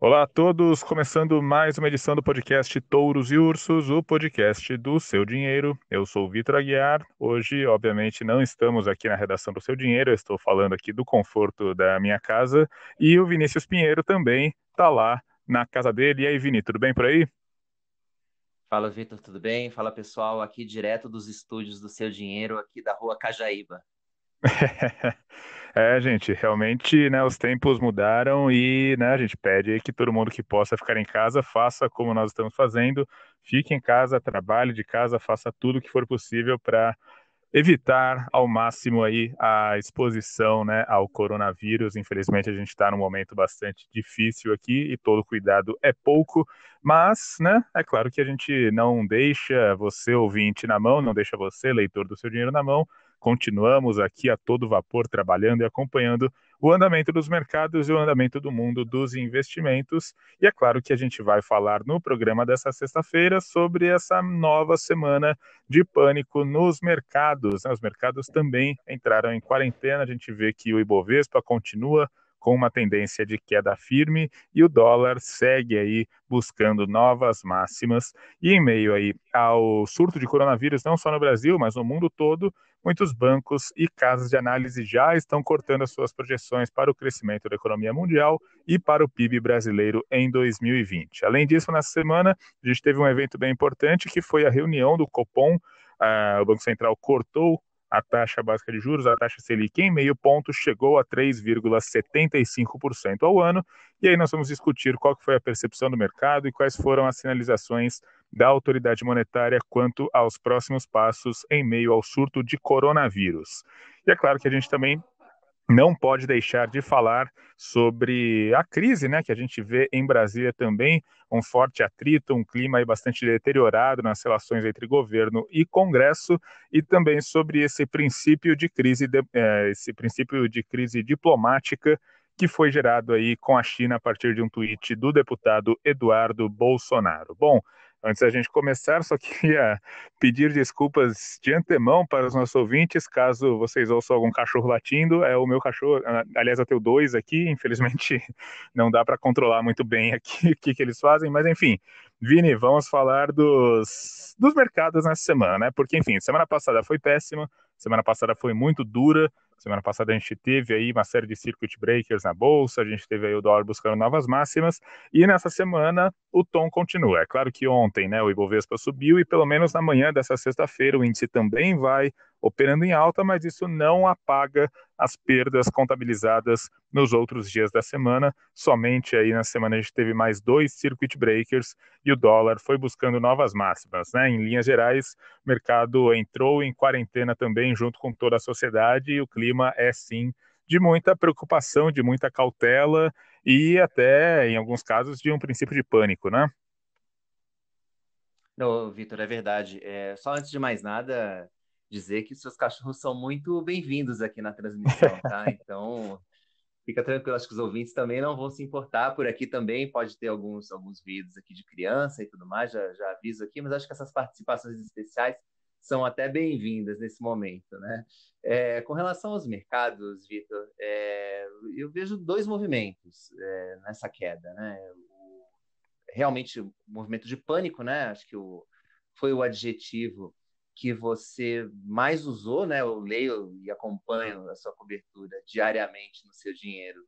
Olá a todos, começando mais uma edição do podcast Touros e Ursos, o podcast do Seu Dinheiro. Eu sou o Vitor Aguiar. Hoje, obviamente, não estamos aqui na redação do Seu Dinheiro, eu estou falando aqui do conforto da minha casa. E o Vinícius Pinheiro também está lá na casa dele. E aí, Vini, tudo bem por aí? Fala, Vitor, tudo bem? Fala, pessoal, aqui direto dos estúdios do Seu Dinheiro, aqui da rua Cajaíba. É, gente, realmente, né, os tempos mudaram e, né, a gente pede aí que todo mundo que possa ficar em casa faça como nós estamos fazendo, fique em casa, trabalhe de casa, faça tudo o que for possível para evitar ao máximo aí a exposição, né, ao coronavírus. Infelizmente a gente está num momento bastante difícil aqui e todo cuidado é pouco, mas, né, é claro que a gente não deixa você ouvinte na mão, não deixa você leitor do seu dinheiro na mão Continuamos aqui a todo vapor trabalhando e acompanhando o andamento dos mercados e o andamento do mundo dos investimentos. E é claro que a gente vai falar no programa dessa sexta-feira sobre essa nova semana de pânico nos mercados. Os mercados também entraram em quarentena, a gente vê que o Ibovespa continua com uma tendência de queda firme e o dólar segue aí buscando novas máximas. E em meio aí ao surto de coronavírus, não só no Brasil, mas no mundo todo, muitos bancos e casas de análise já estão cortando as suas projeções para o crescimento da economia mundial e para o PIB brasileiro em 2020. Além disso, nessa semana, a gente teve um evento bem importante que foi a reunião do Copom. Ah, o Banco Central cortou a taxa básica de juros, a taxa Selic em meio ponto, chegou a 3,75% ao ano. E aí nós vamos discutir qual foi a percepção do mercado e quais foram as sinalizações da autoridade monetária quanto aos próximos passos em meio ao surto de coronavírus. E é claro que a gente também não pode deixar de falar sobre a crise né, que a gente vê em Brasília também, um forte atrito, um clima aí bastante deteriorado nas relações entre governo e Congresso, e também sobre esse princípio de crise, eh, esse princípio de crise diplomática que foi gerado aí com a China a partir de um tweet do deputado Eduardo Bolsonaro. Bom, Antes da gente começar, só queria pedir desculpas de antemão para os nossos ouvintes, caso vocês ouçam algum cachorro latindo. É o meu cachorro, aliás, eu tenho dois aqui, infelizmente não dá para controlar muito bem aqui o que, que eles fazem, mas enfim. Vini, vamos falar dos, dos mercados nessa semana, né? Porque, enfim, semana passada foi péssima, semana passada foi muito dura, Semana passada a gente teve aí uma série de circuit breakers na bolsa, a gente teve aí o dólar buscando novas máximas e nessa semana o tom continua. É claro que ontem, né, o Ibovespa subiu e pelo menos na manhã dessa sexta-feira o índice também vai operando em alta, mas isso não apaga as perdas contabilizadas nos outros dias da semana. Somente aí na semana a gente teve mais dois circuit breakers e o dólar foi buscando novas máximas. Né? Em linhas gerais, o mercado entrou em quarentena também, junto com toda a sociedade, e o clima é sim de muita preocupação, de muita cautela e até, em alguns casos, de um princípio de pânico, né? Não, Vitor, é verdade. É, só antes de mais nada, dizer que seus cachorros são muito bem-vindos aqui na transmissão, tá? Então, fica tranquilo, acho que os ouvintes também não vão se importar. Por aqui também pode ter alguns, alguns vídeos aqui de criança e tudo mais, já, já aviso aqui, mas acho que essas participações especiais são até bem-vindas nesse momento, né? É, com relação aos mercados, Vitor, é, eu vejo dois movimentos é, nessa queda, né? O, realmente movimento de pânico, né? Acho que o, foi o adjetivo que você mais usou, né? Eu leio e acompanho a sua cobertura diariamente no seu dinheiro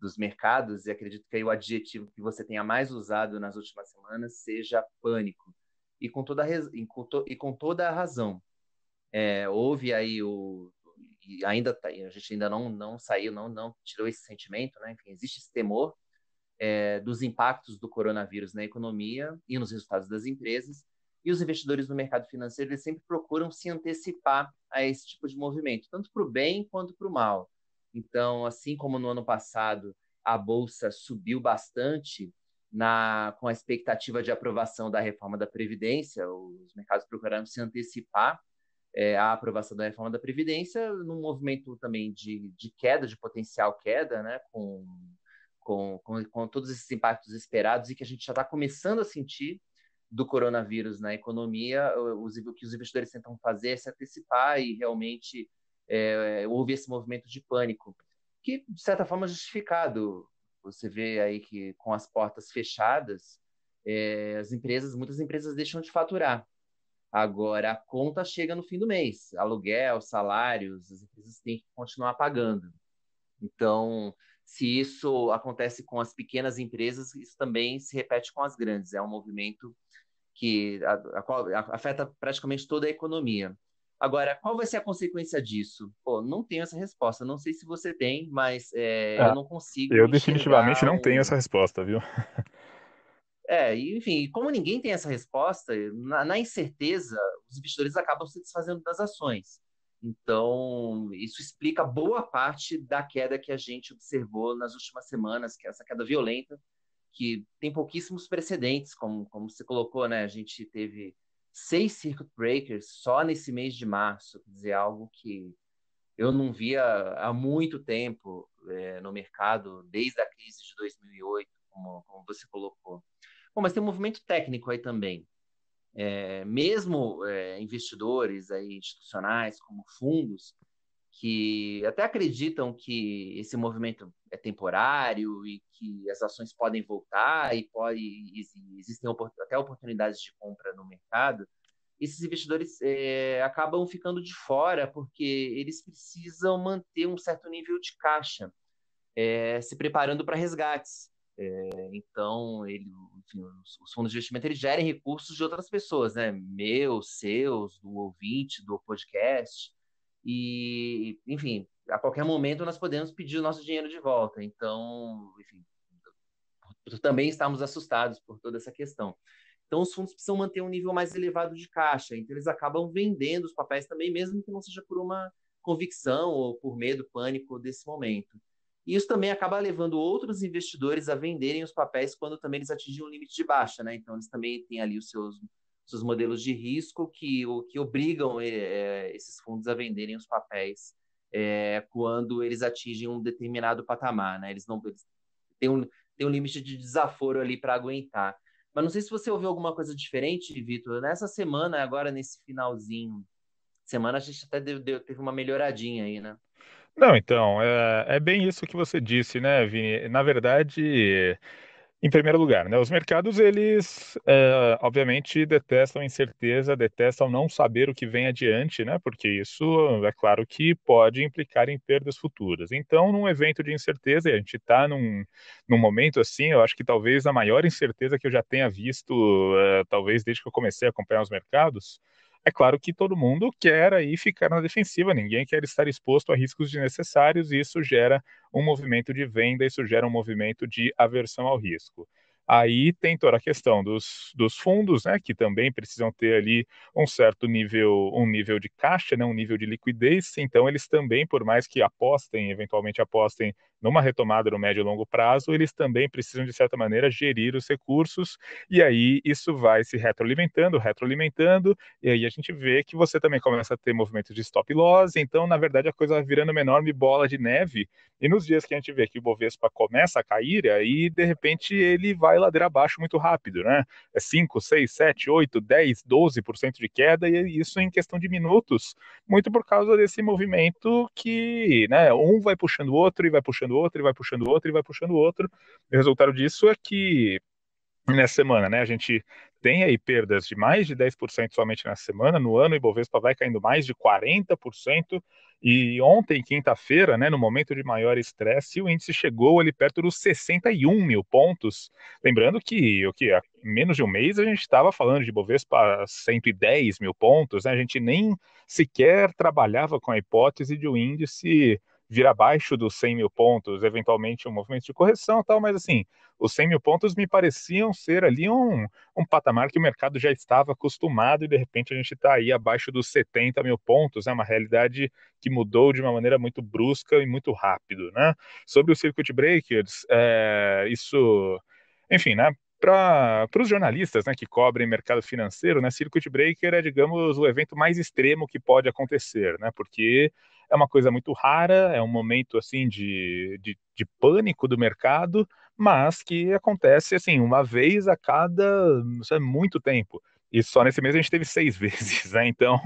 dos mercados e acredito que o adjetivo que você tenha mais usado nas últimas semanas seja pânico e com toda a, com to e com toda a razão. É, houve aí o e ainda tá, a gente ainda não não saiu não não tirou esse sentimento, né? Enfim, existe esse temor é, dos impactos do coronavírus na economia e nos resultados das empresas e os investidores no mercado financeiro eles sempre procuram se antecipar a esse tipo de movimento, tanto para o bem quanto para o mal. Então, assim como no ano passado a bolsa subiu bastante na, com a expectativa de aprovação da reforma da Previdência, os mercados procuraram se antecipar é, à aprovação da reforma da Previdência, num movimento também de, de queda, de potencial queda, né, com, com, com, com todos esses impactos esperados e que a gente já está começando a sentir do coronavírus na economia, o que os investidores tentam fazer é se antecipar e realmente é, houve esse movimento de pânico, que de certa forma é justificado. Você vê aí que com as portas fechadas, é, as empresas, muitas empresas deixam de faturar. Agora, a conta chega no fim do mês, aluguel, salários, as empresas têm que continuar pagando. Então, se isso acontece com as pequenas empresas, isso também se repete com as grandes. É um movimento que a, a, afeta praticamente toda a economia. Agora, qual vai ser a consequência disso? Pô, não tenho essa resposta. Não sei se você tem, mas é, ah, eu não consigo. Eu definitivamente não um... tenho essa resposta, viu? É, enfim, como ninguém tem essa resposta, na, na incerteza, os investidores acabam se desfazendo das ações. Então, isso explica boa parte da queda que a gente observou nas últimas semanas, que é essa queda violenta, que tem pouquíssimos precedentes, como, como você colocou, né? A gente teve seis circuit breakers só nesse mês de março, quer dizer, algo que eu não via há muito tempo é, no mercado, desde a crise de 2008, como, como você colocou. Bom, mas tem um movimento técnico aí também é, mesmo é, investidores aí institucionais como fundos que até acreditam que esse movimento é temporário e que as ações podem voltar e, pode, e existem até oportunidades de compra no mercado, esses investidores é, acabam ficando de fora porque eles precisam manter um certo nível de caixa, se preparando para resgates. É, então, ele, enfim, os fundos de investimento eles gerem recursos de outras pessoas, né? Meus, seus, do ouvinte, do podcast. E, enfim, a qualquer momento nós podemos pedir o nosso dinheiro de volta. Então, enfim, também estamos assustados por toda essa questão. Então, os fundos precisam manter um nível mais elevado de caixa, então eles acabam vendendo os papéis também, mesmo que não seja por uma convicção ou por medo, pânico desse momento. E isso também acaba levando outros investidores a venderem os papéis quando também eles atingem um limite de baixa, né? Então eles também têm ali os seus, seus modelos de risco que, que obrigam é, esses fundos a venderem os papéis é, quando eles atingem um determinado patamar, né? Eles não eles têm, um, têm um limite de desaforo ali para aguentar. Mas não sei se você ouviu alguma coisa diferente, Vitor. Nessa semana, agora nesse finalzinho, semana a gente até deu, deu, teve uma melhoradinha aí, né? Não, então, é, é bem isso que você disse, né, Vini? Na verdade, em primeiro lugar, né, os mercados, eles, é, obviamente, detestam incerteza, detestam não saber o que vem adiante, né, porque isso, é claro que pode implicar em perdas futuras. Então, num evento de incerteza, e a gente está num, num momento assim, eu acho que talvez a maior incerteza que eu já tenha visto, é, talvez desde que eu comecei a acompanhar os mercados, é claro que todo mundo quer aí ficar na defensiva, ninguém quer estar exposto a riscos desnecessários, e isso gera um movimento de venda, isso gera um movimento de aversão ao risco. Aí tem toda a questão dos, dos fundos, né, que também precisam ter ali um certo nível, um nível de caixa, né, um nível de liquidez. Então, eles também, por mais que apostem, eventualmente apostem numa retomada no médio e longo prazo, eles também precisam, de certa maneira, gerir os recursos. E aí isso vai se retroalimentando, retroalimentando. E aí a gente vê que você também começa a ter movimentos de stop loss. Então, na verdade, a coisa vai virando uma enorme bola de neve. E nos dias que a gente vê que o Bovespa começa a cair, aí de repente ele vai vai ladeira abaixo muito rápido, né? É 5, 6, 7, 8, 10, 12% de queda, e isso em questão de minutos, muito por causa desse movimento que, né, um vai puxando o outro, e vai puxando o outro, e vai puxando o outro, e vai puxando o outro. E o resultado disso é que nessa semana, né? A gente tem aí perdas de mais de 10% somente na semana, no ano o Ibovespa vai caindo mais de 40%, e ontem, quinta-feira, né, no momento de maior estresse, o índice chegou ali perto dos 61 mil pontos. Lembrando que o que há menos de um mês a gente estava falando de Bovespa 110 mil pontos, né? a gente nem sequer trabalhava com a hipótese de o um índice vir abaixo dos 100 mil pontos, eventualmente um movimento de correção tal, mas assim, os 100 mil pontos me pareciam ser ali um, um patamar que o mercado já estava acostumado e de repente a gente está aí abaixo dos 70 mil pontos, é né? uma realidade que mudou de uma maneira muito brusca e muito rápido, né? Sobre os circuit breakers, é, isso, enfim, né? para os jornalistas né, que cobrem mercado financeiro, né, Circuit Breaker é, digamos, o evento mais extremo que pode acontecer, né, porque é uma coisa muito rara, é um momento assim de, de, de, pânico do mercado, mas que acontece assim uma vez a cada isso é muito tempo. E só nesse mês a gente teve seis vezes, né? Então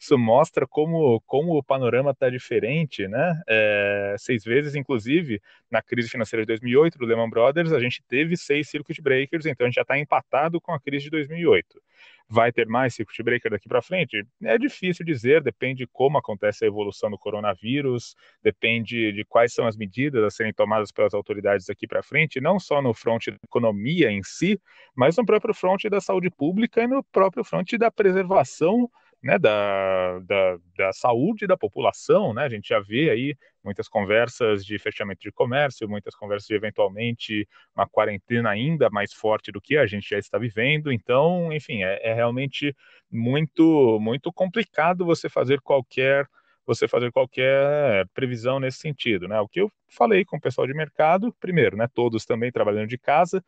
isso mostra como, como o panorama está diferente, né? É, seis vezes, inclusive, na crise financeira de 2008 do Lehman Brothers, a gente teve seis circuit breakers, então a gente já está empatado com a crise de 2008. Vai ter mais circuit breaker daqui para frente? É difícil dizer, depende como acontece a evolução do coronavírus, depende de quais são as medidas a serem tomadas pelas autoridades daqui para frente, não só no fronte da economia em si, mas no próprio fronte da saúde pública e no próprio fronte da preservação né, da, da, da, saúde da população, né? A gente já vê aí muitas conversas de fechamento de comércio, muitas conversas de eventualmente uma quarentena ainda mais forte do que a gente já está vivendo. Então, enfim, é, é realmente muito muito complicado você fazer qualquer você fazer qualquer eh, previsão nesse sentido, né? O que eu falei com o pessoal de mercado, primeiro, né? Todos também trabalhando de casa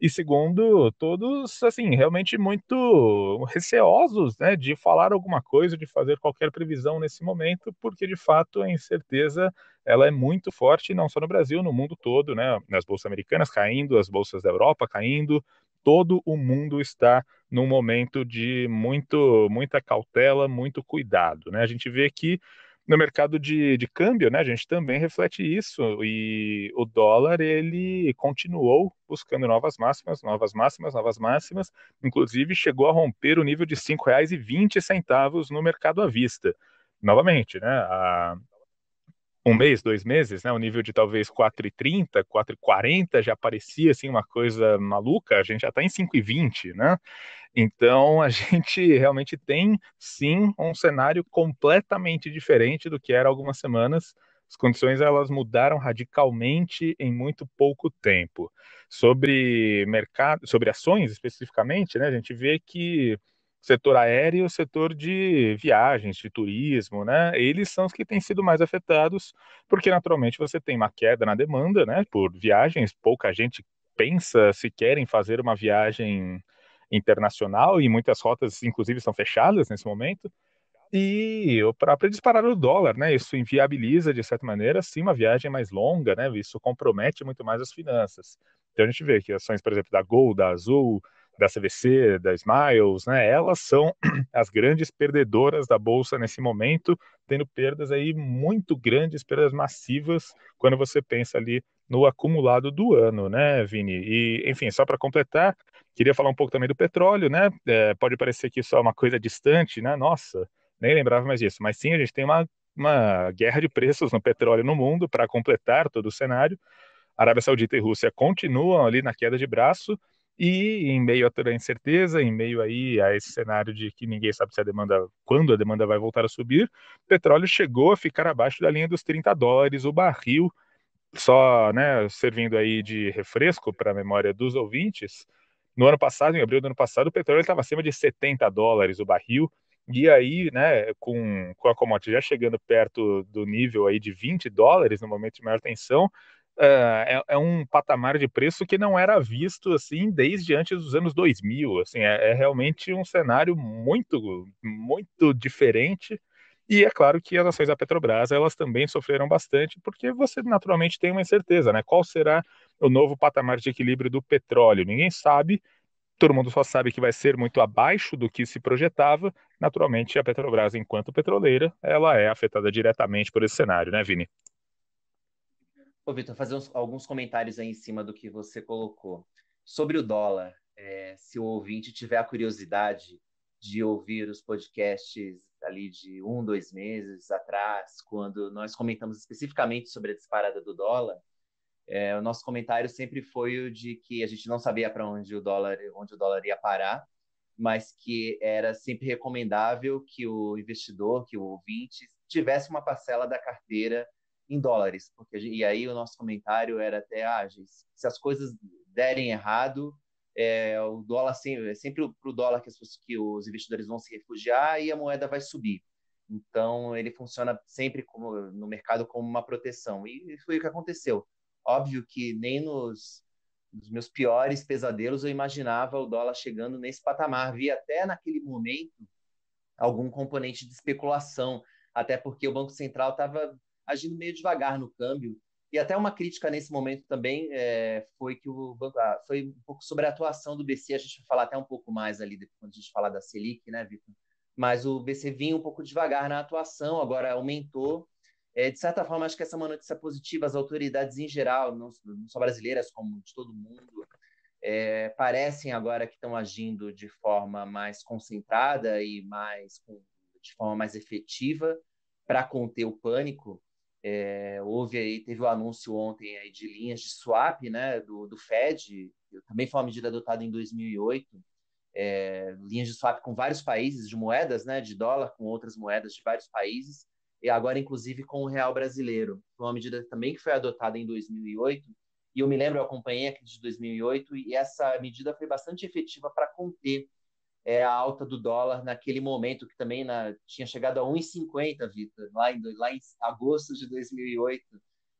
e segundo, todos, assim, realmente muito receosos, né, de falar alguma coisa, de fazer qualquer previsão nesse momento, porque de fato a incerteza ela é muito forte, não só no Brasil, no mundo todo, né, nas bolsas americanas caindo, as bolsas da Europa caindo, todo o mundo está num momento de muito, muita cautela, muito cuidado, né, a gente vê que no mercado de, de câmbio, né, a gente também reflete isso. E o dólar, ele continuou buscando novas máximas, novas máximas, novas máximas. Inclusive, chegou a romper o nível de R$ 5,20 no mercado à vista. Novamente, né, a, um mês, dois meses, né? O nível de talvez 4,30, 4,40 já parecia assim uma coisa maluca. A gente já está em 5,20, né? Então a gente realmente tem sim um cenário completamente diferente do que era algumas semanas. As condições elas mudaram radicalmente em muito pouco tempo. Sobre mercado, sobre ações especificamente, né? A gente vê que setor aéreo e o setor de viagens, de turismo, né? Eles são os que têm sido mais afetados, porque naturalmente você tem uma queda na demanda, né? Por viagens, pouca gente pensa se querem fazer uma viagem internacional e muitas rotas, inclusive, estão fechadas nesse momento. E o próprio disparar do dólar, né? Isso inviabiliza, de certa maneira, sim, uma viagem mais longa, né? Isso compromete muito mais as finanças. Então a gente vê que ações, por exemplo, da Gol, da Azul, da CVC, da Smiles, né? Elas são as grandes perdedoras da bolsa nesse momento, tendo perdas aí muito grandes, perdas massivas, quando você pensa ali no acumulado do ano, né, Vini? E, enfim, só para completar, queria falar um pouco também do petróleo, né? É, pode parecer que isso é uma coisa distante, né? Nossa, nem lembrava mais disso, mas sim, a gente tem uma, uma guerra de preços no petróleo no mundo para completar todo o cenário. Arábia Saudita e Rússia continuam ali na queda de braço e em meio a toda a incerteza, em meio aí a esse cenário de que ninguém sabe se a demanda, quando a demanda vai voltar a subir, o petróleo chegou a ficar abaixo da linha dos 30 dólares o barril. Só, né, servindo aí de refresco para a memória dos ouvintes, no ano passado, em abril do ano passado, o petróleo estava acima de 70 dólares o barril. E aí, né, com, com a commodity já chegando perto do nível aí de 20 dólares no momento de maior tensão, é, é, é, um patamar de preço que não era visto assim desde antes dos anos 2000. Assim, é, é, realmente um cenário muito, muito diferente. E é claro que as ações da Petrobras elas também sofreram bastante, porque você naturalmente tem uma incerteza, né? Qual será o novo patamar de equilíbrio do petróleo? Ninguém sabe. Todo mundo só sabe que vai ser muito abaixo do que se projetava. Naturalmente, a Petrobras, enquanto petroleira, ela é afetada diretamente por esse cenário, né, Vini? Ô, Vitor, fazer uns, alguns comentários aí em cima do que você colocou. Sobre o dólar, é, se o ouvinte tiver a curiosidade de ouvir os podcasts ali de um, dois meses atrás, quando nós comentamos especificamente sobre a disparada do dólar, é, o nosso comentário sempre foi o de que a gente não sabia para onde o dólar onde o dólar ia parar, mas que era sempre recomendável que o investidor, que o ouvinte tivesse uma parcela da carteira em dólares, porque e aí o nosso comentário era até ah, se as coisas derem errado, é, o dólar sempre, é sempre para o dólar que, as, que, os investidores vão se refugiar e a moeda vai subir. Então ele funciona sempre como, no mercado como uma proteção e foi o que aconteceu. Óbvio que nem nos, nos meus piores pesadelos eu imaginava o dólar chegando nesse patamar. Vi até naquele momento algum componente de especulação, até porque o Banco Central estava agindo meio devagar no câmbio. E até uma crítica nesse momento também é, foi que o banco ah, foi um pouco sobre a atuação do BC. A gente vai falar até um pouco mais ali depois, quando a gente falar da Selic, né, Vitor? Mas o BC vinha um pouco devagar na atuação, agora aumentou. É, de certa forma, acho que essa é uma notícia positiva. As autoridades em geral, não, não só brasileiras, como de todo mundo, é, parecem agora que estão agindo de forma mais concentrada e mais de forma mais efetiva para conter o pânico. É, houve aí, teve o um anúncio ontem aí de linhas de swap, né, do, do Fed, também foi uma medida adotada em 2008, é, linhas de swap com vários países, de moedas, né, de dólar com outras moedas de vários países, e agora inclusive com o real brasileiro. Foi uma medida também que foi adotada em 2008, e eu me lembro, eu acompanhei aqui de 2008, e essa medida foi bastante efetiva para conter é a alta do dólar naquele momento, que também na, tinha chegado a 1,50, Vitor, lá em, lá em agosto de 2008,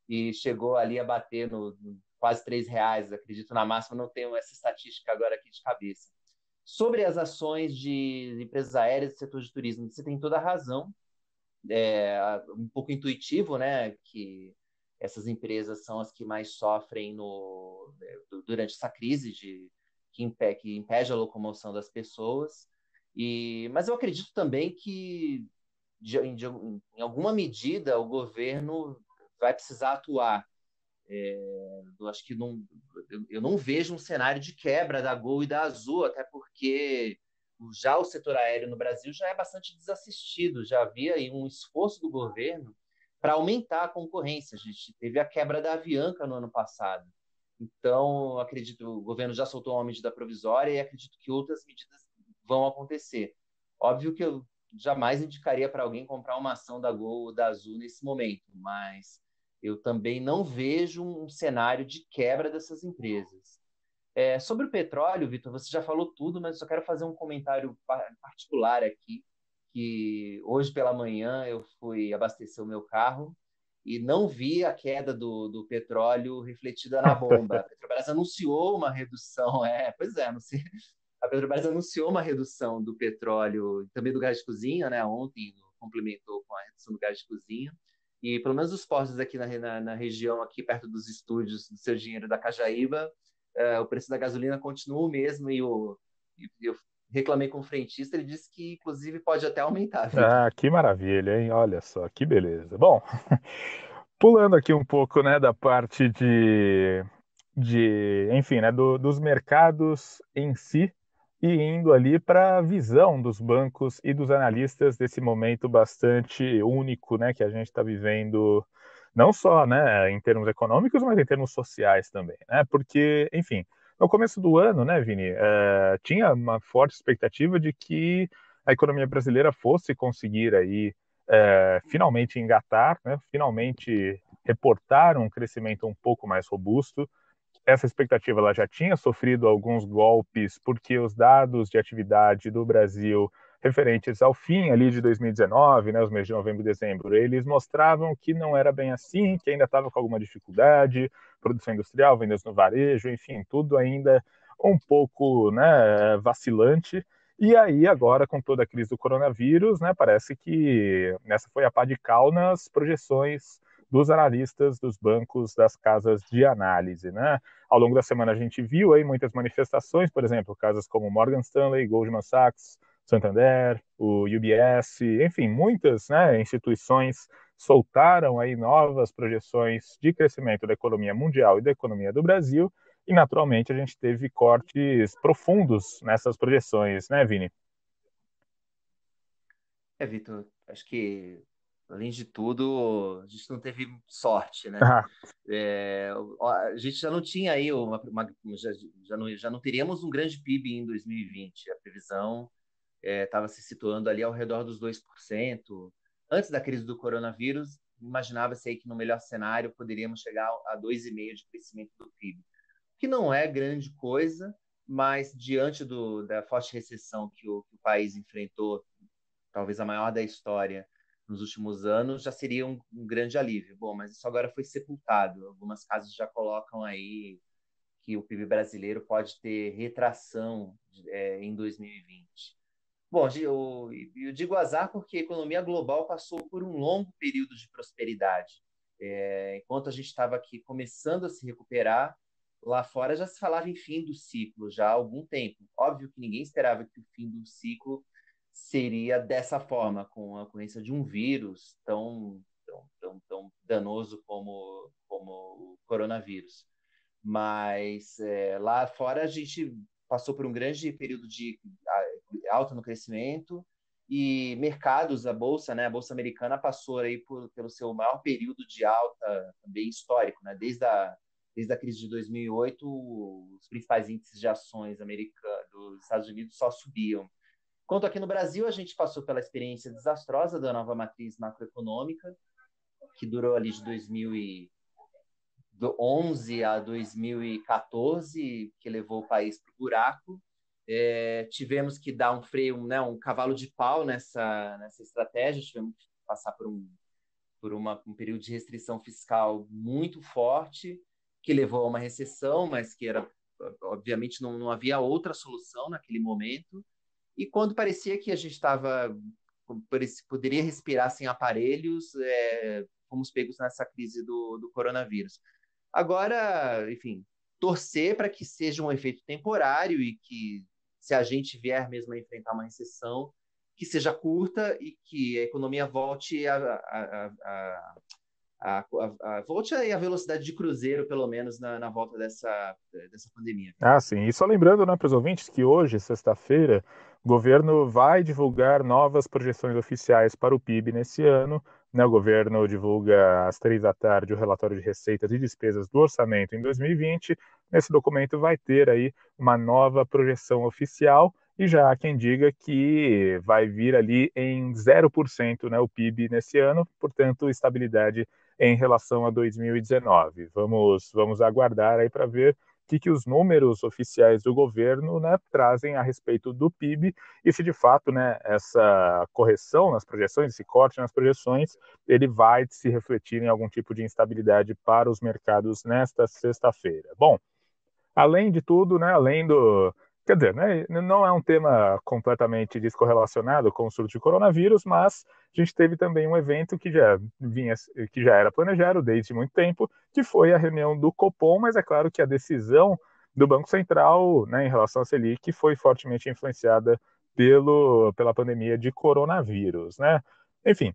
e chegou ali a bater no, no quase 3 reais, acredito na máxima, não tenho essa estatística agora aqui de cabeça. Sobre as ações de empresas aéreas do setor de turismo, você tem toda a razão, é um pouco intuitivo, né, que essas empresas são as que mais sofrem no, é, durante essa crise de, que, impe que impede a locomoção das pessoas. E, mas eu acredito também que, de, de, em alguma medida, o governo vai precisar atuar. É, eu acho que não, eu não vejo um cenário de quebra da Gol e da Azul, até porque já o setor aéreo no Brasil já é bastante desassistido, já havia aí um esforço do governo para aumentar a concorrência. A gente teve a quebra da Avianca no ano passado. Então, acredito, o governo já soltou uma medida provisória e acredito que outras medidas vão acontecer. Óbvio que eu jamais indicaria para alguém comprar uma ação da Gol ou da Azul nesse momento, mas eu também não vejo um cenário de quebra dessas empresas. É, sobre o petróleo, Vitor, você já falou tudo, mas eu só quero fazer um comentário particular aqui, que hoje pela manhã eu fui abastecer o meu carro e não vi a queda do, do petróleo refletida na bomba. A Petrobras anunciou uma redução, é, pois é, não sei. A Petrobras anunciou uma redução do petróleo, também do gás de cozinha, né? Ontem complementou com a redução do gás de cozinha. E pelo menos os postos aqui na, na, na região, aqui perto dos estúdios do seu dinheiro da Cajaíba, é, o preço da gasolina continua o mesmo e o, e, e o reclamei com o frentista, ele disse que inclusive pode até aumentar. Viu? Ah, que maravilha, hein? Olha só, que beleza. Bom, pulando aqui um pouco, né, da parte de, de enfim, né, do, dos mercados em si e indo ali para a visão dos bancos e dos analistas desse momento bastante único, né, que a gente está vivendo não só né, em termos econômicos, mas em termos sociais também, né? Porque, enfim, no começo do ano, né, Vini, eh, tinha uma forte expectativa de que a economia brasileira fosse conseguir aí eh, finalmente engatar, né, finalmente reportar um crescimento um pouco mais robusto. Essa expectativa ela já tinha sofrido alguns golpes porque os dados de atividade do Brasil referentes ao fim ali de 2019, né, os meses de novembro e dezembro, eles mostravam que não era bem assim, que ainda estava com alguma dificuldade, produção industrial, vendas no varejo, enfim, tudo ainda um pouco né, vacilante. E aí, agora, com toda a crise do coronavírus, né, parece que nessa foi a pá de cal nas projeções dos analistas, dos bancos, das casas de análise. Né? Ao longo da semana a gente viu aí muitas manifestações, por exemplo, casas como Morgan Stanley, Goldman Sachs, Santander, o UBS, enfim, muitas né, instituições soltaram aí novas projeções de crescimento da economia mundial e da economia do Brasil, e naturalmente a gente teve cortes profundos nessas projeções, né, Vini? É, Vitor, acho que além de tudo, a gente não teve sorte, né? Ah. É, a gente já não tinha aí uma, uma já, já, não, já não teríamos um grande PIB em 2020. A previsão estava é, se situando ali ao redor dos 2%. Antes da crise do coronavírus, imaginava-se que no melhor cenário poderíamos chegar a 2,5% de crescimento do PIB, que não é grande coisa, mas diante do, da forte recessão que o, que o, país enfrentou, talvez a maior da história nos últimos anos, já seria um, um grande alívio. Bom, mas isso agora foi sepultado. Algumas casas já colocam aí que o PIB brasileiro pode ter retração é, em 2020. Bom, eu, eu digo azar porque a economia global passou por um longo período de prosperidade. É, enquanto a gente estava aqui começando a se recuperar, lá fora já se falava em fim do ciclo já há algum tempo. Óbvio que ninguém esperava que o fim do ciclo seria dessa forma, com a ocorrência de um vírus tão, tão, tão, tão danoso como, como o coronavírus. Mas é, lá fora a gente passou por um grande período de alto no crescimento e mercados, a bolsa, né, a bolsa americana passou aí por, pelo seu maior período de alta também histórico, né, desde a desde a crise de 2008 os principais índices de ações americanos dos Estados Unidos só subiam. Quanto aqui no Brasil a gente passou pela experiência desastrosa da nova matriz macroeconômica que durou ali de 2011 a 2014 que levou o país para o buraco é, tivemos que dar um freio, né, um cavalo de pau nessa, nessa estratégia, tivemos que passar por um, por uma, um período de restrição fiscal muito forte, que levou a uma recessão, mas que era obviamente não, não havia outra solução naquele momento. E quando parecia que a gente estava poderia respirar sem aparelhos, é, fomos pegos nessa crise do, do coronavírus. Agora, enfim, torcer para que seja um efeito temporário e que se a gente vier mesmo a enfrentar uma recessão, que seja curta e que a economia volte a, a, a, a, a volte aí a velocidade de cruzeiro, pelo menos, na, na volta dessa, dessa pandemia. Ah, sim. E só lembrando né, para os ouvintes que hoje, sexta-feira, o governo vai divulgar novas projeções oficiais para o PIB nesse ano né? O governo divulga às três da tarde o relatório de receitas e despesas do orçamento em 2020. Nesse documento vai ter aí uma nova projeção oficial e já há quem diga que vai vir ali em 0% né, o PIB nesse ano, portanto, estabilidade em relação a 2019. Vamos, vamos aguardar aí para ver que, que os números oficiais do governo né, trazem a respeito do PIB e se de fato né, essa correção nas projeções, esse corte nas projeções, ele vai se refletir em algum tipo de instabilidade para os mercados nesta sexta-feira. Bom, além de tudo, né, além do, Quer dizer, né, não é um tema completamente descorrelacionado com o surto de coronavírus, mas a gente teve também um evento que já, vinha, que já era planejado desde muito tempo, que foi a reunião do Copom, mas é claro que a decisão do Banco Central né, em relação à Selic foi fortemente influenciada pelo, pela pandemia de coronavírus. Né? Enfim,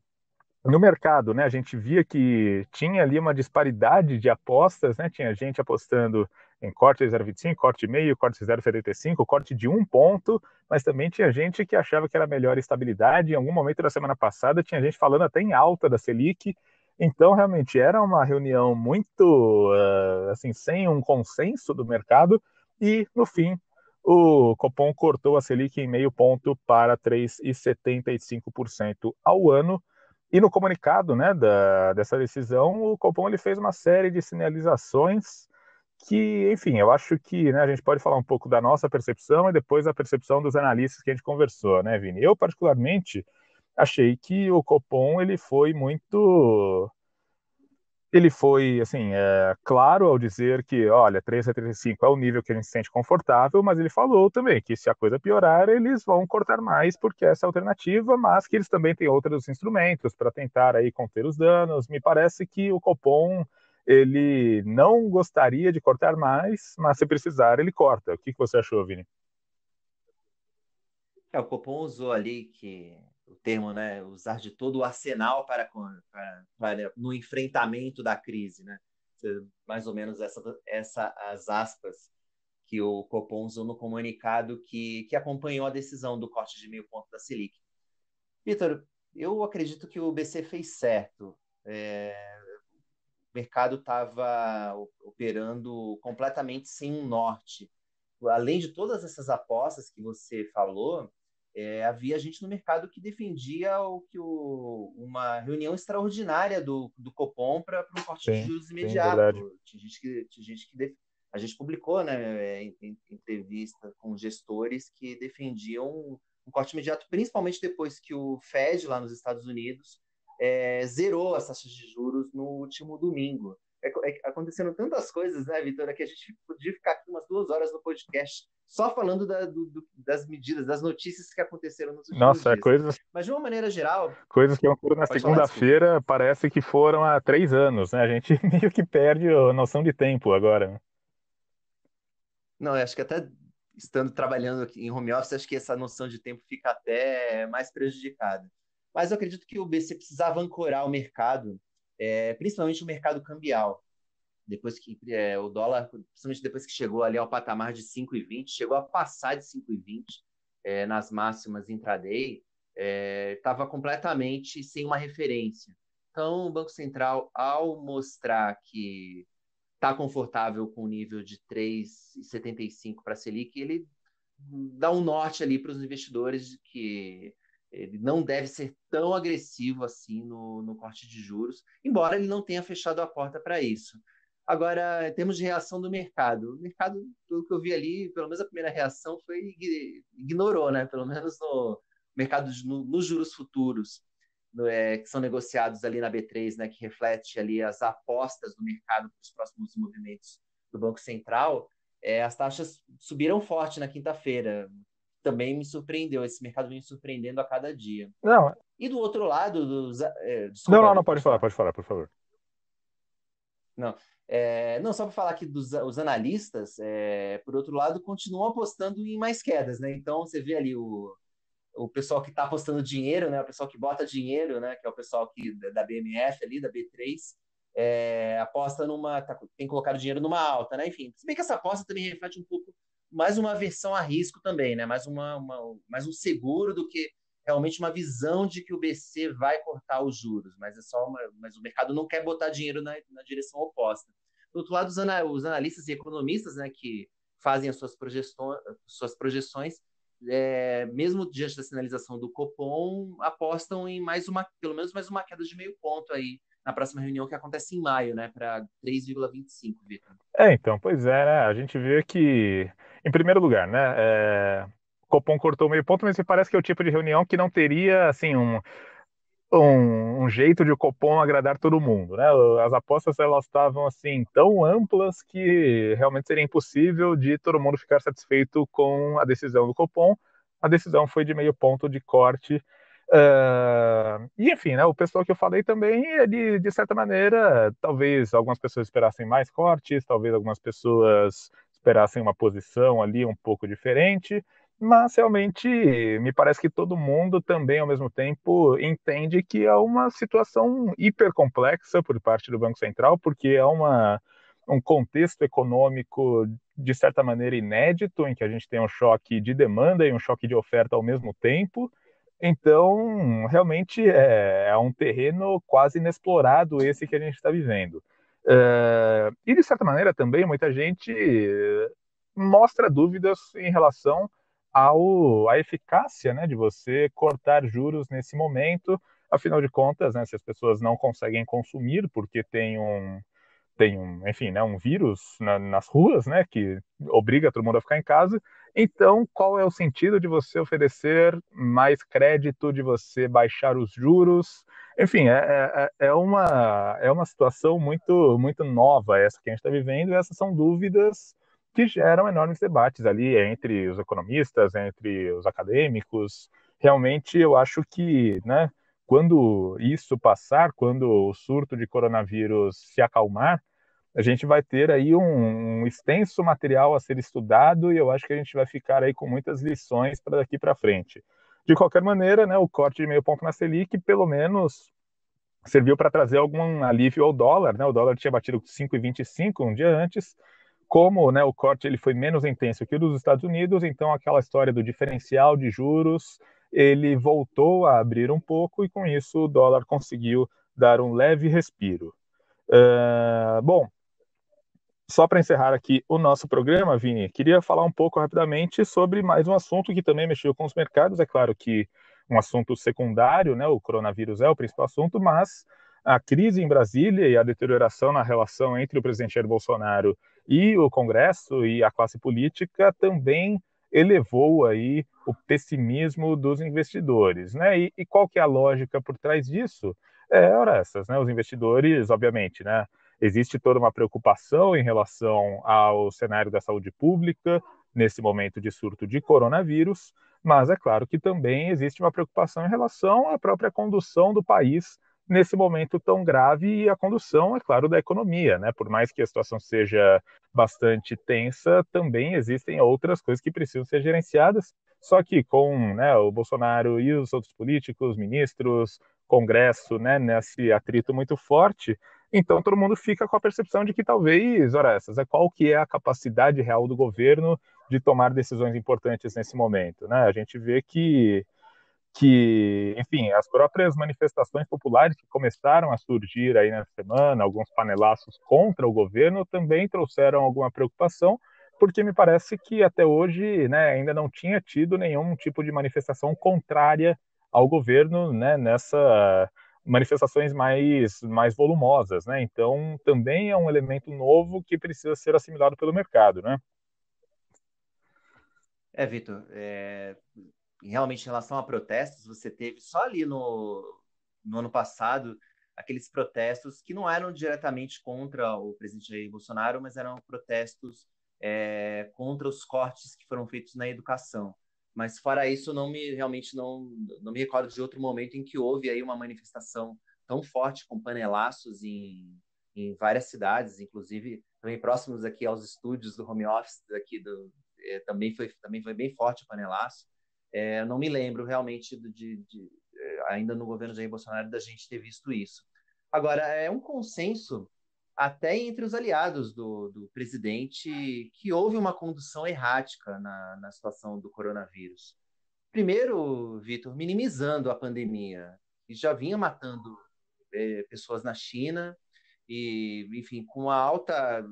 no mercado, né, a gente via que tinha ali uma disparidade de apostas, né, tinha gente apostando em corte 0,25, corte meio, corte 0,75, corte de um ponto, mas também tinha gente que achava que era melhor estabilidade. Em algum momento da semana passada, tinha gente falando até em alta da Selic. Então, realmente, era uma reunião muito, ah, assim, sem um consenso do mercado. E, no fim, o Copom cortou a Selic em meio ponto para 3,75% ao ano. E no comunicado né, da, dessa decisão, o Copom ele fez uma série de sinalizações que, enfim, eu acho que né, a gente pode falar um pouco da nossa percepção e depois da percepção dos analistas que a gente conversou, né, Vini? Eu, particularmente, achei que o Copom ele foi muito. Ele foi, assim, é, claro ao dizer que, olha, a 35 é o nível que a gente se sente confortável, mas ele falou também que se a coisa piorar, eles vão cortar mais, porque essa é a alternativa, mas que eles também têm outros instrumentos para tentar aí conter os danos. Me parece que o Copom ele não gostaria de cortar mais, mas se precisar, ele corta. O que, que você achou, Vini? É, o Copom usou ali que o termo, né, usar de todo o arsenal para, para, para no enfrentamento da crise, né? Mais ou menos essa, essa as aspas que o Copom usou no comunicado que, que acompanhou a decisão do corte de meio ponto da Selic. Vitor, eu acredito que o BC fez certo. É, mercado estava operando completamente sem um norte. Além de todas essas apostas que você falou, é, havia gente no mercado que defendia o que o, uma reunião extraordinária do, do Copom para um corte sim, de juros imediato. Sim, tinha gente que, tinha gente que def... a gente publicou, né, é, em, em, entrevista com gestores que defendiam um corte imediato, principalmente depois que o Fed lá nos Estados Unidos é, zerou as taxas de juros no último domingo. É, é, acontecendo tantas coisas, né, Vitória, que a gente podia ficar aqui umas duas horas no podcast só falando da, do, do, das medidas, das notícias que aconteceram nos últimos Nossa, é dias. coisas. Mas de uma maneira geral. Coisas que ocorreram na segunda-feira parece que foram há três anos, né? A gente meio que perde a noção de tempo agora. Não, acho que até estando trabalhando aqui em home office, acho que essa noção de tempo fica até mais prejudicada. Mas eu acredito que o BC precisava ancorar o mercado, é, principalmente o mercado cambial. Depois que é, o dólar, principalmente depois que chegou ali ao patamar de 5,20, chegou a passar de 5,20 é, nas máximas intraday, estava é, completamente sem uma referência. Então, o Banco Central, ao mostrar que está confortável com o nível de 3,75 para a Selic, ele dá um norte ali para os investidores de que ele não deve ser tão agressivo assim no, no corte de juros, embora ele não tenha fechado a porta para isso. Agora, em termos de reação do mercado, o mercado, pelo que eu vi ali, pelo menos a primeira reação foi ignorou, né? Pelo menos no mercado nos no juros futuros, no, é, que são negociados ali na B3, né? Que reflete ali as apostas do mercado para os próximos movimentos do Banco Central. É, as taxas subiram forte na quinta-feira, também me surpreendeu. Esse mercado vem me surpreendendo a cada dia. Não. É- e do outro lado dos. É, não, não, não, pode falar, pode falar, por favor. Não. É, não, só para falar que dos, os analistas, é, por outro lado, continuam apostando em mais quedas, né? Então você vê ali o, o pessoal que está apostando dinheiro, né? O pessoal que bota dinheiro, né? Que é o pessoal que, da BMF ali, da B3, é, aposta numa. Tá, tem colocado dinheiro numa alta, né? Enfim, se bem que essa aposta também reflete um pouco mais uma versão a risco também, né? Mais, uma, uma, mais um seguro do que realmente uma visão de que o BC vai cortar os juros, mas é só uma, mas o mercado não quer botar dinheiro na, na direção oposta. Do outro lado, os, ana, os analistas e economistas, né, que fazem as suas, projeções, suas projeções é, mesmo diante da sinalização do Copom, apostam em mais uma, pelo menos mais uma queda de meio ponto aí na próxima reunião que acontece em maio, né, para 3,25, Vitor. É, então, pois é, né? A gente vê que em primeiro lugar, né? É... Copom cortou meio ponto, mas me parece que é o tipo de reunião que não teria, assim, um, um, um, jeito de o Copom agradar todo mundo, né? As apostas elas estavam assim tão amplas que realmente seria impossível de todo mundo ficar satisfeito com a decisão do Copom. A decisão foi de meio ponto de corte. Uh, e enfim, né, o pessoal que eu falei também, ele, é de certa maneira, talvez algumas pessoas esperassem mais cortes, talvez algumas pessoas esperassem uma posição ali um pouco diferente, mas realmente me parece que todo mundo também, ao mesmo tempo, entende que é uma situação hiper complexa por parte do Banco Central, porque é uma, um contexto econômico de certa maneira inédito, em que a gente tem um choque de demanda e um choque de oferta ao mesmo tempo. Então, realmente é, é um terreno quase inexplorado esse que a gente está vivendo. Uh, e, de certa maneira, também muita gente eh, mostra dúvidas em relação ao, à eficácia né, de você cortar juros nesse momento. Afinal de contas, né, se as pessoas não conseguem consumir porque tem um, tem um enfim, né, um vírus na, nas ruas né, que obriga todo mundo a ficar em casa, então qual é o sentido de você oferecer mais crédito, de você baixar os juros? Enfim, é, é, é, é, uma, é uma situação muito, muito nova essa que a gente está vivendo, e essas são dúvidas que geram enormes debates ali entre os economistas, entre os acadêmicos. Realmente, eu acho que, né, quando isso passar, quando o surto de coronavírus se acalmar, a gente vai ter aí um, extenso material a ser estudado e eu acho que a gente vai ficar aí com muitas lições para daqui para frente. De qualquer maneira, né, o corte de meio ponto na Selic, pelo menos, serviu para trazer algum alívio ao dólar. Né? O dólar tinha batido 5,25 um dia antes. Como né, o corte ele foi menos intenso que o dos Estados Unidos, então aquela história do diferencial de juros ele voltou a abrir um pouco e com isso o dólar conseguiu dar um leve respiro. Uh, bom, só para encerrar aqui o nosso programa, Vini, queria falar um pouco rapidamente sobre mais um assunto que também mexeu com os mercados. É claro que um assunto secundário, né? O coronavírus é o principal assunto, mas a crise em Brasília e a deterioração na relação entre o presidente Jair Bolsonaro e o Congresso e a classe política também elevou aí o pessimismo dos investidores, né? E, e qual que é a lógica por trás disso? É, ora essas, né? Os investidores, obviamente, né? existe toda uma preocupação em relação ao cenário da saúde pública nesse momento de surto de coronavírus, mas é claro que também existe uma preocupação em relação à própria condução do país nesse momento tão grave e a condução, é claro, da economia, né? Por mais que a situação seja bastante tensa, também existem outras coisas que precisam ser gerenciadas. Só que com né, o Bolsonaro e os outros políticos, ministros, Congresso, né, nesse atrito muito forte, então todo mundo fica com a percepção de que talvez, ora essas, é qual que é a capacidade real do governo de tomar decisões importantes nesse momento, né? A gente vê que que, enfim, as próprias manifestações populares que começaram a surgir aí na semana, alguns panelaços contra o governo também trouxeram alguma preocupação, porque me parece que até hoje, né, ainda não tinha tido nenhum tipo de manifestação contrária ao governo, né, nessa manifestações mais, mais volumosas, né? Então, também é um elemento novo que precisa ser assimilado pelo mercado, né? É, Vitor, é... realmente em relação a protestos, você teve só ali no, no ano passado aqueles protestos que não eram diretamente contra o presidente Jair Bolsonaro, mas eram protestos é, contra os cortes que foram feitos na educação. Mas fora isso, não me realmente não, não me recordo de outro momento em que houve aí uma manifestação tão forte com panelaços em, em várias cidades, inclusive também próximos aqui aos estúdios do home office aqui do é, também foi também foi bem forte o panelaço. É, não me lembro realmente de, de eh, ainda no governo Jair Bolsonaro da gente ter visto isso. Agora é um consenso até entre os aliados do, do presidente, que houve uma condução errática na, na situação do coronavírus. Primeiro, Vitor, minimizando a pandemia, que já vinha matando é, pessoas na China, e, enfim, com a alta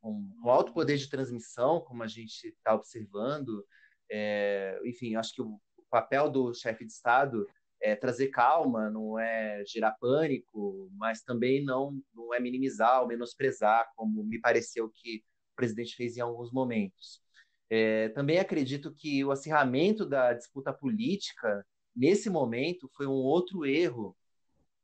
com um alto poder de transmissão, como a gente está observando. É, enfim, acho que o papel do chefe de Estado é, trazer calma, não é gerar pânico, mas também não, não é minimizar ou menosprezar, como me pareceu que o presidente fez em alguns momentos. É, também acredito que o acirramento da disputa política, nesse momento, foi um outro erro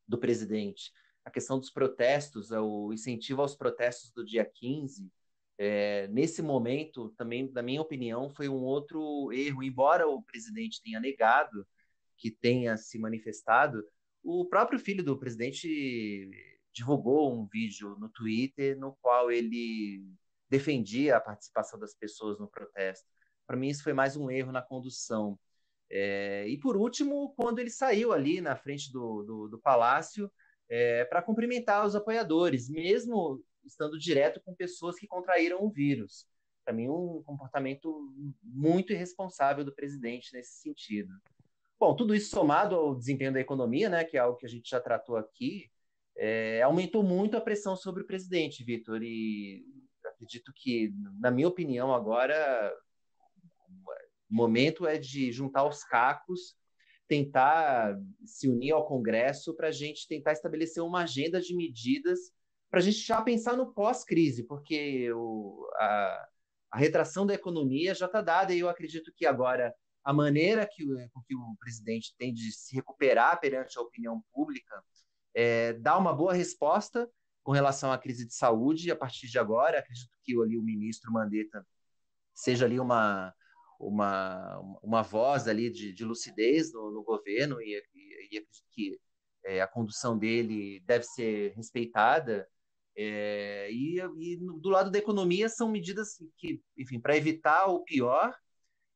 do presidente. A questão dos protestos, o incentivo aos protestos do dia 15, é, nesse momento, também, na minha opinião, foi um outro erro, embora o presidente tenha negado, que tenha se manifestado, o próprio filho do presidente divulgou um vídeo no Twitter no qual ele defendia a participação das pessoas no protesto. Para mim, isso foi mais um erro na condução. É, e por último, quando ele saiu ali na frente do, do, do palácio é, para cumprimentar os apoiadores, mesmo estando direto com pessoas que contraíram o vírus. Para mim, um comportamento muito irresponsável do presidente nesse sentido. Bom, tudo isso somado ao desempenho da economia, né, que é algo que a gente já tratou aqui, é, aumentou muito a pressão sobre o presidente, Vitor, e acredito que, na minha opinião, agora o momento é de juntar os cacos, tentar se unir ao Congresso para a gente tentar estabelecer uma agenda de medidas para a gente já pensar no pós-crise, porque o, a, a retração da economia já está dada e eu acredito que agora a maneira que, que o presidente tem de se recuperar perante a opinião pública é, dá uma boa resposta com relação à crise de saúde. A partir de agora, acredito que ali o ministro Mandetta seja ali uma uma, uma voz ali de, de lucidez no, no, governo e, e, e que é, a condução dele deve ser respeitada. É, e, e do lado da economia são medidas que, enfim, para evitar o pior,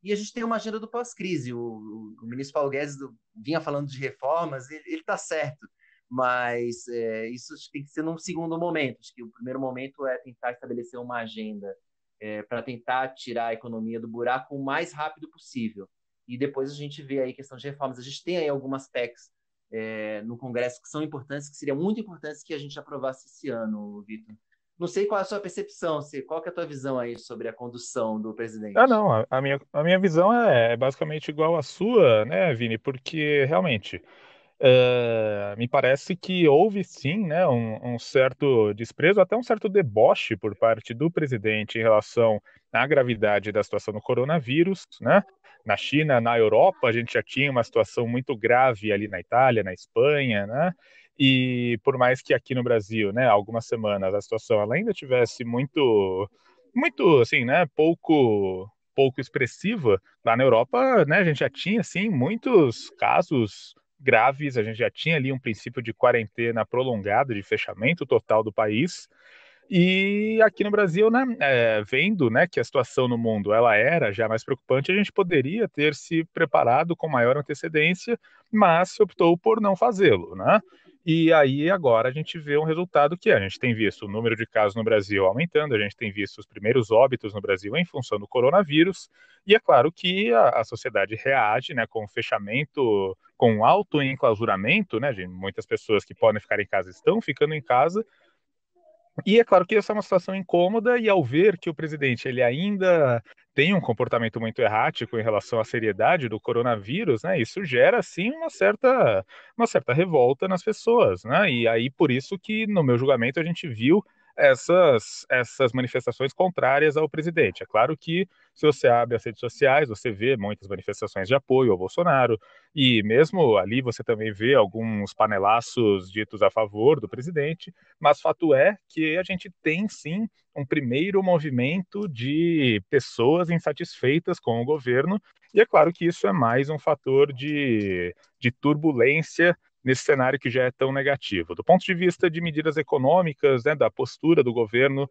e a gente tem uma agenda do pós-crise. O, o, o, ministro Paulo Guedes vinha falando de reformas, ele está certo, mas é, isso tem que ser num segundo momento. Acho que o primeiro momento é tentar estabelecer uma agenda é, para tentar tirar a economia do buraco o mais rápido possível. E depois a gente vê aí a questão de reformas. A gente tem aí algumas PECs é, no Congresso que são importantes, que seriam muito importantes que a gente aprovasse esse ano, Vitor. Não sei qual é a sua percepção, se, qual é a tua visão aí sobre a condução do presidente? Ah, não, a, a minha, a minha visão é, é basicamente igual à sua, né, Vini? Porque realmente uh, me parece que houve sim, né, um, um, certo desprezo, até um certo deboche por parte do presidente em relação à gravidade da situação do coronavírus, né? Na China, na Europa, a gente já tinha uma situação muito grave ali na Itália, na Espanha, né? E por mais que aqui no Brasil, né, algumas semanas a situação ela ainda tivesse muito muito assim, né, pouco pouco expressiva, lá na Europa, né, a gente já tinha assim muitos casos graves, a gente já tinha ali um princípio de quarentena prolongada, de fechamento total do país. E aqui no Brasil, né, é, vendo né, que a situação no mundo ela era já mais preocupante, a gente poderia ter se preparado com maior antecedência, mas se optou por não fazê-lo. Né? E aí agora a gente vê um resultado que é, a gente tem visto o número de casos no Brasil aumentando, a gente tem visto os primeiros óbitos no Brasil em função do coronavírus, e é claro que a, a sociedade reage né, com o fechamento, com alto enclausuramento, né, muitas pessoas que podem ficar em casa estão ficando em casa, e é claro que essa é uma situação incômoda, e ao ver que o presidente ele ainda tem um comportamento muito errático em relação à seriedade do coronavírus, né, isso gera assim uma certa, uma certa revolta nas pessoas, né? E aí por isso que no meu julgamento a gente viu essas, essas manifestações contrárias ao presidente. É claro que, se você abre as redes sociais, você vê muitas manifestações de apoio ao Bolsonaro, e mesmo ali você também vê alguns panelaços ditos a favor do presidente, mas fato é que a gente tem sim um primeiro movimento de pessoas insatisfeitas com o governo, e é claro que isso é mais um fator de, de turbulência nesse cenário que já é tão negativo. Do ponto de vista de medidas econômicas, né, da postura do governo,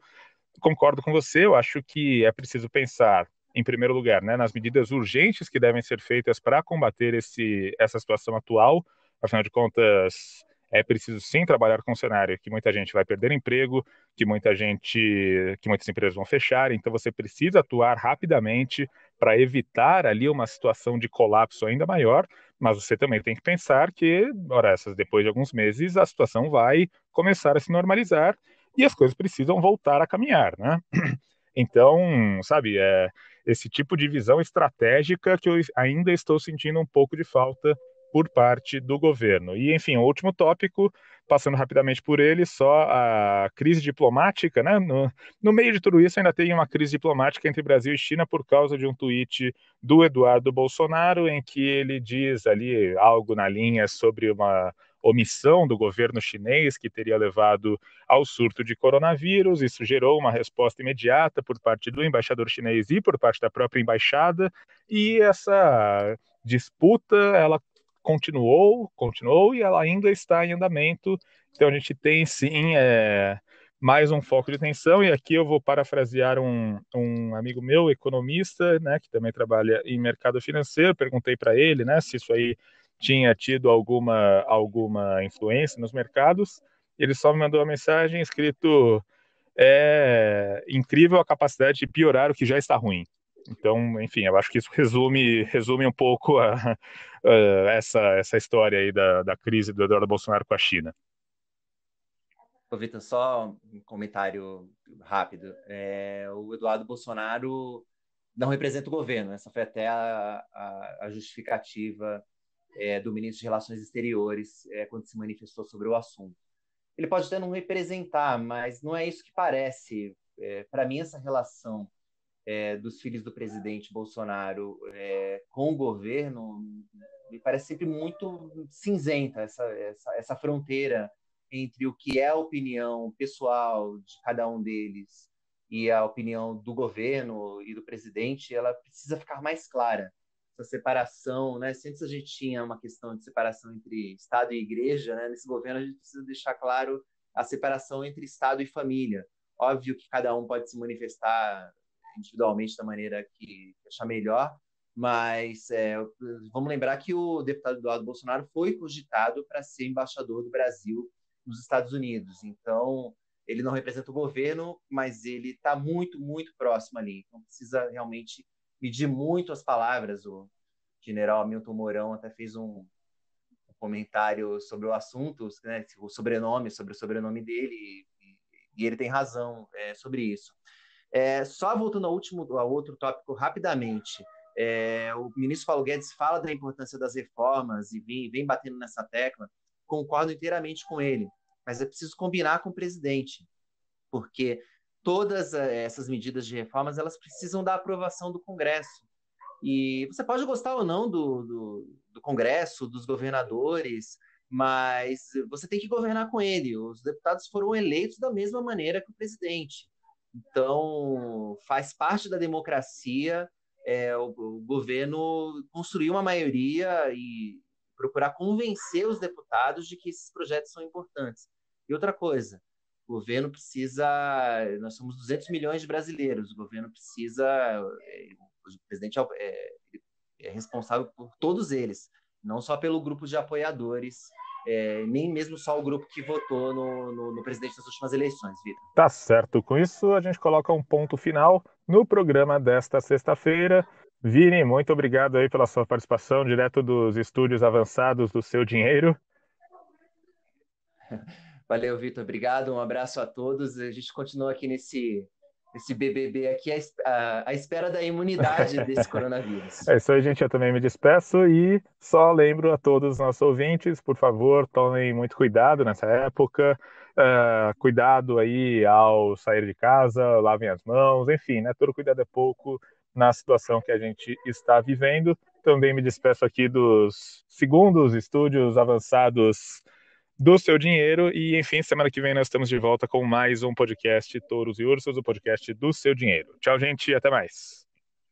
concordo com você, eu acho que é preciso pensar em primeiro lugar, né, nas medidas urgentes que devem ser feitas para combater esse, essa situação atual. Afinal de contas, é preciso sim trabalhar com um cenário que muita gente vai perder emprego, que muita gente, que muitas empresas vão fechar. Então, você precisa atuar rapidamente para evitar ali uma situação de colapso ainda maior, mas você também tem que pensar que, ora, essas, depois de alguns meses, a situação vai começar a se normalizar e as coisas precisam voltar a caminhar, né? Então, sabe, é, esse tipo de visão estratégica que eu ainda estou sentindo um pouco de falta por parte do governo. E, enfim, o último tópico passando rapidamente por ele, só a crise diplomática, né? No, no, meio de tudo isso, ainda tem uma crise diplomática entre Brasil e China por causa de um tweet do Eduardo Bolsonaro, em que ele diz ali algo na linha sobre uma omissão do governo chinês que teria levado ao surto de coronavírus. Isso gerou uma resposta imediata por parte do embaixador chinês e por parte da própria embaixada, e essa disputa ela continuou, continuou e ela ainda está em andamento. Então a gente tem sim é, mais um foco de atenção, e aqui eu vou parafrasear um, um amigo meu, economista, né, que também trabalha em mercado financeiro, perguntei para ele né, se isso aí tinha tido alguma, alguma influência nos mercados, ele só me mandou uma mensagem escrito é incrível a capacidade de piorar o que já está ruim. Então, enfim, eu acho que isso resume, resume um pouco a, a, essa, essa história aí da, da crise do Eduardo Bolsonaro com a China. Ô, Vitor, só um comentário rápido. É, o Eduardo Bolsonaro não representa o governo. Né? Essa foi até a, a, a justificativa é, do ministro de Relações Exteriores é, quando se manifestou sobre o assunto. Ele pode até não representar, mas não é isso que parece. É, Para mim, essa relação é, dos filhos do presidente Bolsonaro é, com o governo me parece sempre muito cinzenta essa, essa, essa fronteira entre o que é a opinião pessoal de cada um deles e a opinião do governo e do presidente, ela precisa ficar mais clara. Essa separação, né? Se antes a gente tinha uma questão de separação entre Estado e igreja, né? nesse governo a gente precisa deixar claro a separação entre Estado e família. Óbvio que cada um pode se manifestar individualmente da maneira que achar melhor, mas é, vamos lembrar que o deputado Eduardo Bolsonaro foi cogitado para ser embaixador do Brasil nos Estados Unidos. Então, ele não representa o governo, mas ele está muito, muito próximo ali. Então, precisa realmente medir muito as palavras. O general Hamilton Mourão até fez um, um comentário sobre o assunto, né, o sobrenome, sobre o sobrenome dele, e, e ele tem razão é, sobre isso. É, só voltando ao último, ao outro tópico rapidamente. É, o ministro Paulo Guedes fala da importância das reformas e vem, vem batendo nessa tecla. Concordo inteiramente com ele, mas é preciso combinar com o presidente, porque todas é, essas medidas de reformas elas precisam da aprovação do Congresso. E você pode gostar ou não do, do, do, Congresso, dos governadores, mas você tem que governar com ele. Os deputados foram eleitos da mesma maneira que o presidente. Então, faz parte da democracia é, o, o governo construir uma maioria e procurar convencer os deputados de que esses projetos são importantes. E outra coisa, o governo precisa. Nós somos 200 milhões de brasileiros, o governo precisa. É, o presidente é, é, é responsável por todos eles, não só pelo grupo de apoiadores é, nem mesmo só o grupo que votou no, no, no presidente nas últimas eleições, Vitor. Tá certo. Com isso, a gente coloca um ponto final no programa desta sexta-feira. Vini, muito obrigado aí pela sua participação direto dos estúdios avançados do seu dinheiro. Valeu, Vitor. Obrigado. Um abraço a todos. A gente continua aqui nesse esse BBB aqui à, a espera da imunidade desse coronavírus. é isso aí, gente. Eu também me despeço e só lembro a todos os nossos ouvintes, por favor, tomem muito cuidado nessa época. Uh, cuidado aí ao sair de casa, lavem as mãos, enfim, né? Todo cuidado é pouco na situação que a gente está vivendo. Também me despeço aqui dos segundos estúdios avançados do seu dinheiro. E, enfim, semana que vem nós estamos de volta com mais um podcast Touros e Ursos, o podcast do seu dinheiro. Tchau, gente, até mais.